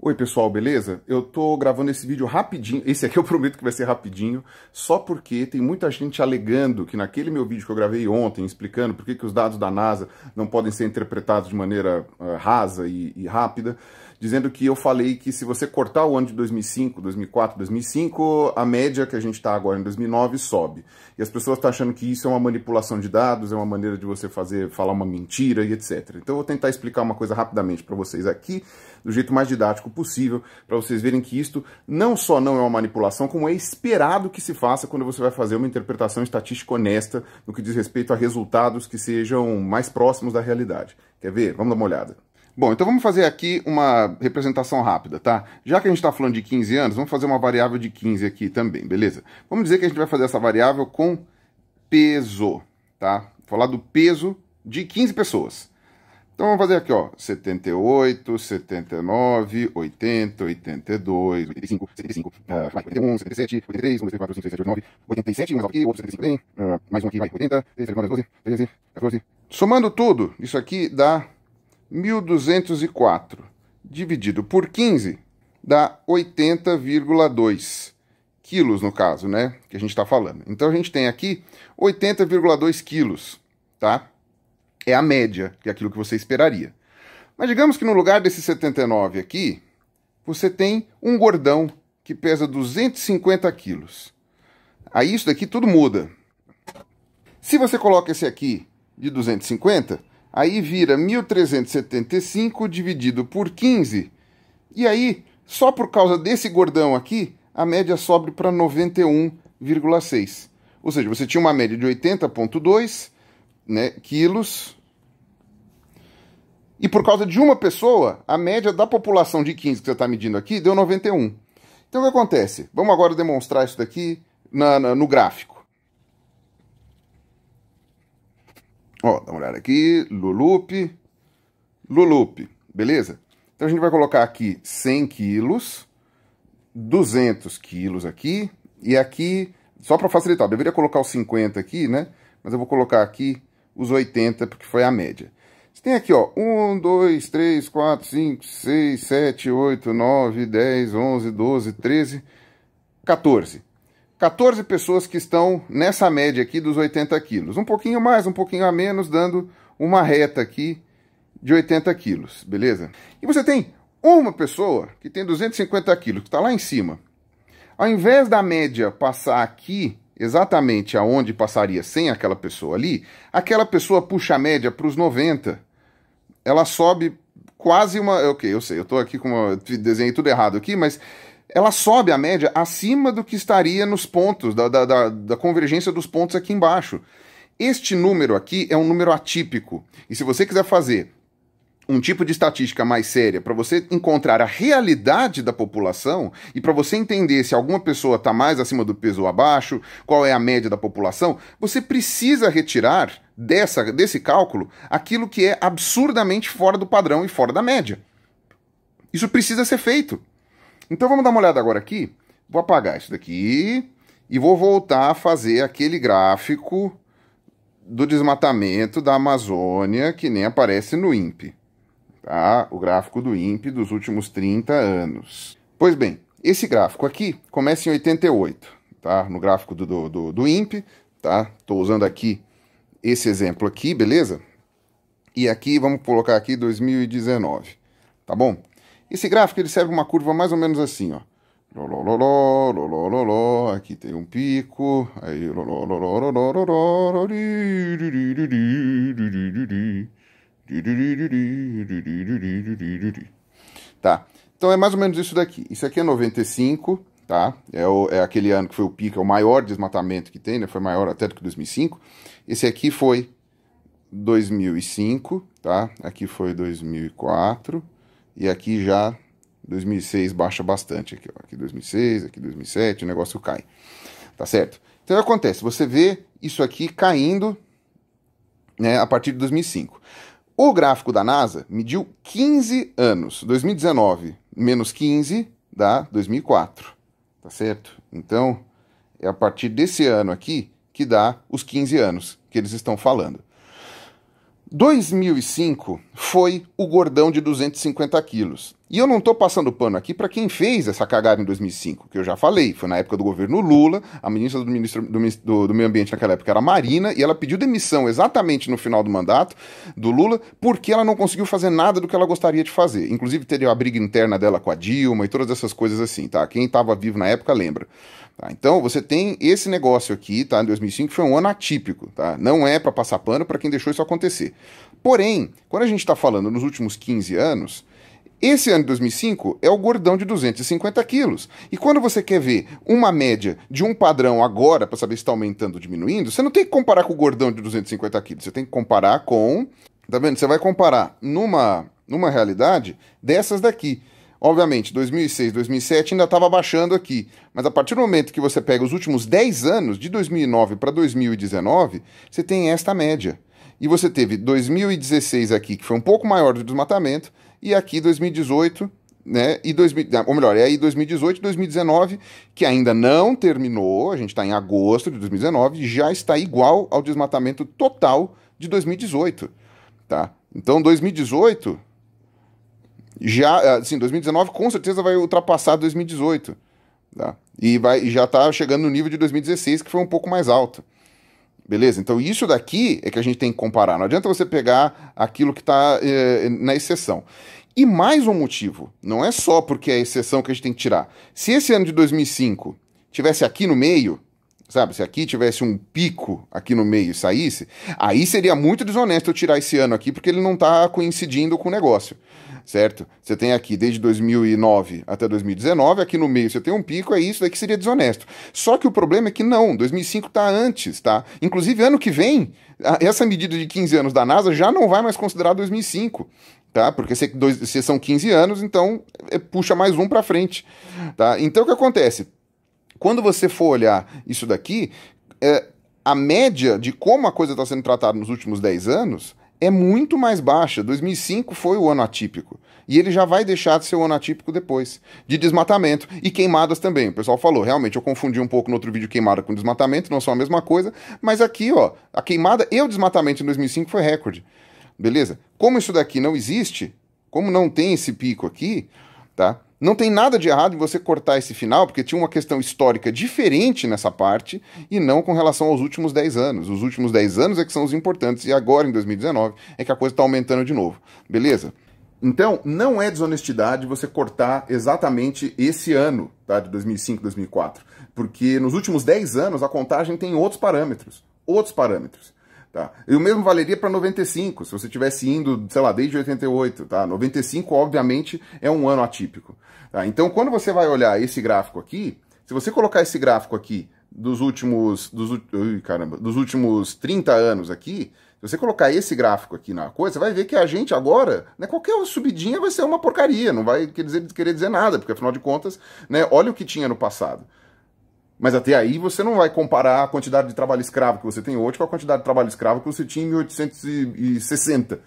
Oi pessoal, beleza? Eu tô gravando esse vídeo rapidinho, esse aqui eu prometo que vai ser rapidinho, só porque tem muita gente alegando que naquele meu vídeo que eu gravei ontem, explicando por que, que os dados da NASA não podem ser interpretados de maneira uh, rasa e, e rápida, dizendo que eu falei que se você cortar o ano de 2005, 2004, 2005, a média que a gente está agora em 2009 sobe. E as pessoas estão tá achando que isso é uma manipulação de dados, é uma maneira de você fazer falar uma mentira e etc. Então eu vou tentar explicar uma coisa rapidamente para vocês aqui, do jeito mais didático possível, para vocês verem que isto não só não é uma manipulação, como é esperado que se faça quando você vai fazer uma interpretação estatística honesta no que diz respeito a resultados que sejam mais próximos da realidade. Quer ver? Vamos dar uma olhada. Bom, então vamos fazer aqui uma representação rápida, tá? Já que a gente está falando de 15 anos, vamos fazer uma variável de 15 aqui também, beleza? Vamos dizer que a gente vai fazer essa variável com peso, tá? Falar do peso de 15 pessoas. Então vamos fazer aqui, ó, 78, 79, 80, 82, 85, 75, uh, 81, 77, 83, 1, 2, 3, 4, 5, 6, 7, 8, 9, 87, mais aqui, outro 75 também, uh, mais um aqui, vai, 80, 3, 4, 12, 13, 14. Somando tudo, isso aqui dá 1.204 dividido por 15 dá 80,2 quilos, no caso, né? Que a gente está falando. Então a gente tem aqui 80,2 quilos, tá? É a média, que é aquilo que você esperaria. Mas digamos que no lugar desse 79 aqui, você tem um gordão que pesa 250 quilos. Aí isso daqui tudo muda. Se você coloca esse aqui de 250, aí vira 1375 dividido por 15. E aí, só por causa desse gordão aqui, a média sobe para 91,6. Ou seja, você tinha uma média de 80,2 né, quilos. E por causa de uma pessoa, a média da população de 15 que você está medindo aqui deu 91. Então o que acontece? Vamos agora demonstrar isso daqui na, na, no gráfico. Ó, dá uma olhada aqui, Lulupe, Lulupe, beleza? Então a gente vai colocar aqui 100 quilos, 200 quilos aqui, e aqui, só para facilitar, deveria colocar os 50 aqui, né? Mas eu vou colocar aqui os 80, porque foi a média. Você tem aqui, ó, 1, 2, 3, 4, 5, 6, 7, 8, 9, 10, 11, 12, 13, 14. 14 pessoas que estão nessa média aqui dos 80 quilos. Um pouquinho mais, um pouquinho a menos, dando uma reta aqui de 80 quilos, beleza? E você tem uma pessoa que tem 250 quilos, que está lá em cima. Ao invés da média passar aqui, exatamente aonde passaria sem aquela pessoa ali, aquela pessoa puxa a média para os 90. Ela sobe quase uma. Ok, eu sei, eu estou aqui com uma. Desenhei tudo errado aqui, mas ela sobe a média acima do que estaria nos pontos, da, da, da, da convergência dos pontos aqui embaixo. Este número aqui é um número atípico. E se você quiser fazer um tipo de estatística mais séria para você encontrar a realidade da população e para você entender se alguma pessoa está mais acima do peso ou abaixo, qual é a média da população, você precisa retirar dessa, desse cálculo aquilo que é absurdamente fora do padrão e fora da média. Isso precisa ser feito. Então vamos dar uma olhada agora aqui. Vou apagar isso daqui e vou voltar a fazer aquele gráfico do desmatamento da Amazônia que nem aparece no INPE. Tá? O gráfico do INPE dos últimos 30 anos. Pois bem, esse gráfico aqui começa em 88, tá? No gráfico do, do, do, do INPE, tá? Estou usando aqui esse exemplo aqui, beleza? E aqui, vamos colocar aqui 2019, tá bom? Esse gráfico ele serve uma curva mais ou menos assim, ó. Lolololó, aqui tem um pico, aí Tá, então é mais ou menos isso daqui. Isso aqui é 95, tá? É, o, é aquele ano que foi o pico, é o maior desmatamento que tem, né? Foi maior até do que 2005. Esse aqui foi 2005, tá? Aqui foi 2004, e aqui já 2006 baixa bastante aqui, ó. Aqui 2006, aqui 2007, o negócio cai. Tá certo? Então acontece, você vê isso aqui caindo, né, a partir de 2005. O gráfico da NASA mediu 15 anos, 2019 menos 15 dá 2004, tá certo? Então, é a partir desse ano aqui que dá os 15 anos que eles estão falando. 2005 foi o gordão de 250 quilos. E eu não estou passando pano aqui para quem fez essa cagada em 2005, que eu já falei. Foi na época do governo Lula, a ministra do, ministro, do, do Meio Ambiente naquela época era Marina, e ela pediu demissão exatamente no final do mandato do Lula, porque ela não conseguiu fazer nada do que ela gostaria de fazer. Inclusive, teve a briga interna dela com a Dilma e todas essas coisas assim, tá? Quem estava vivo na época lembra. Tá? Então você tem esse negócio aqui, tá? Em 2005 foi um ano atípico, tá? Não é para passar pano para quem deixou isso acontecer. Porém, quando a gente está falando nos últimos 15 anos, esse ano de 2005 é o gordão de 250 quilos. E quando você quer ver uma média de um padrão agora para saber se está aumentando ou diminuindo, você não tem que comparar com o gordão de 250 quilos. Você tem que comparar com. Tá vendo? Você vai comparar numa, numa realidade dessas daqui. Obviamente, 2006, 2007 ainda estava baixando aqui, mas a partir do momento que você pega os últimos 10 anos, de 2009 para 2019, você tem esta média. E você teve 2016 aqui, que foi um pouco maior do desmatamento, e aqui 2018, né? E 2000, ou melhor, é aí 2018 2019, que ainda não terminou, a gente está em agosto de 2019, já está igual ao desmatamento total de 2018. Tá? Então, 2018 já, é, assim, 2019 com certeza vai ultrapassar 2018, tá? E vai, já está chegando no nível de 2016, que foi um pouco mais alto. Beleza? Então isso daqui é que a gente tem que comparar. Não adianta você pegar aquilo que está é, na exceção. E mais um motivo, não é só porque é a exceção que a gente tem que tirar. Se esse ano de 2005 tivesse aqui no meio, sabe? Se aqui tivesse um pico aqui no meio e saísse, aí seria muito desonesto eu tirar esse ano aqui, porque ele não está coincidindo com o negócio, certo? Você tem aqui desde 2009 até 2019, aqui no meio você tem um pico, é isso daqui seria desonesto. Só que o problema é que não, 2005 está antes, tá? Inclusive, ano que vem, essa medida de 15 anos da NASA já não vai mais considerar 2005 tá? Porque se, dois, se, são 15 anos, então é, puxa mais um para frente, tá? Então o que acontece? Quando você for olhar isso daqui, é, a média de como a coisa está sendo tratada nos últimos 10 anos é muito mais baixa. 2005 foi o ano atípico. E ele já vai deixar de ser o ano atípico depois. De desmatamento e queimadas também. O pessoal falou, realmente, eu confundi um pouco no outro vídeo queimada com desmatamento, não são a mesma coisa. Mas aqui, ó, a queimada e o desmatamento em 2005 foi recorde. Beleza? Como isso daqui não existe, como não tem esse pico aqui, tá? Não tem nada de errado em você cortar esse final, porque tinha uma questão histórica diferente nessa parte e não com relação aos últimos 10 anos. Os últimos 10 anos é que são os importantes e agora, em 2019, é que a coisa está aumentando de novo. Beleza? Então, não é desonestidade você cortar exatamente esse ano, tá? De 2005, 2004. Porque nos últimos 10 anos a contagem tem outros parâmetros. Outros parâmetros. Tá? E o mesmo valeria para 95, se você tivesse indo, sei lá, desde 88, tá? 95, obviamente, é um ano atípico. Tá? Então, quando você vai olhar esse gráfico aqui, se você colocar esse gráfico aqui dos últimos, dos, ui, caramba, dos últimos 30 anos aqui, se você colocar esse gráfico aqui na coisa, você vai ver que a gente agora, né, qualquer subidinha vai ser uma porcaria, não vai querer dizer, querer dizer nada, porque afinal de contas, né, olha o que tinha no passado. Mas até aí você não vai comparar a quantidade de trabalho escravo que você tem hoje com a quantidade de trabalho escravo que você tinha em 1860.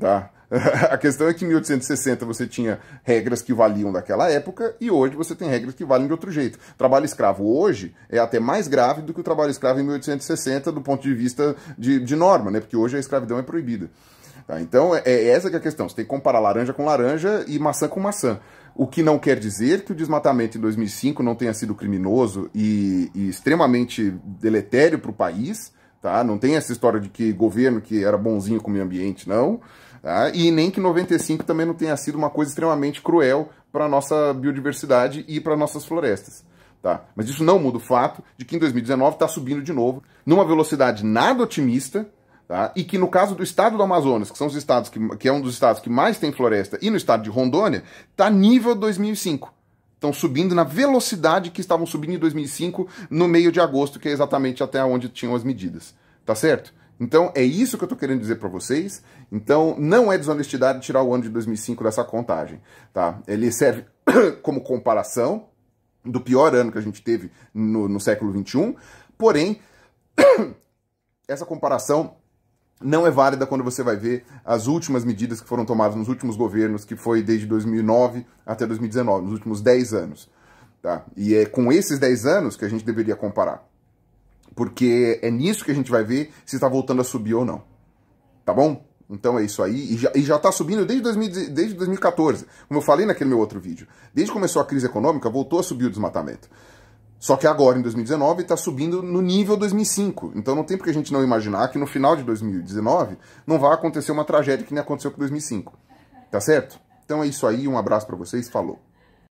Tá? A questão é que em 1860 você tinha regras que valiam daquela época e hoje você tem regras que valem de outro jeito. Trabalho escravo hoje é até mais grave do que o trabalho escravo em 1860 do ponto de vista de, de norma, né? porque hoje a escravidão é proibida. Tá? Então, é, é essa que é a questão. Você tem que comparar laranja com laranja e maçã com maçã. O que não quer dizer que o desmatamento em 2005 não tenha sido criminoso e, e extremamente deletério para o país, tá? Não tem essa história de que governo que era bonzinho com o meio ambiente, não. Tá? E nem que 95 também não tenha sido uma coisa extremamente cruel para a nossa biodiversidade e para nossas florestas. Tá? Mas isso não muda o fato de que em 2019 está subindo de novo, numa velocidade nada otimista, Tá? E que no caso do estado do Amazonas, que são os estados que, que é um dos estados que mais tem floresta, e no estado de Rondônia, está nível 2005 estão subindo na velocidade que estavam subindo em 2005, no meio de agosto, que é exatamente até onde tinham as medidas. Tá certo? Então, é isso que eu estou querendo dizer para vocês. Então, não é desonestidade tirar o ano de 2005 dessa contagem. Tá? Ele serve como comparação do pior ano que a gente teve no, no século XXI, porém, essa comparação não é válida quando você vai ver as últimas medidas que foram tomadas nos últimos governos, que foi desde 2009 até 2019, nos últimos 10 anos. Tá? E é com esses 10 anos que a gente deveria comparar. Porque é nisso que a gente vai ver se está voltando a subir ou não. Tá bom? Então é isso aí. E já, está subindo desde, 2000, desde 2014. Como eu falei naquele meu outro vídeo. Desde que começou a crise econômica, voltou a subir o desmatamento. Só que agora, em 2019, está subindo no nível 2005. Então não tem porque a gente não imaginar que no final de 2019 não vai acontecer uma tragédia que nem aconteceu com 2005. Tá certo? Então é isso aí, um abraço para vocês, falou.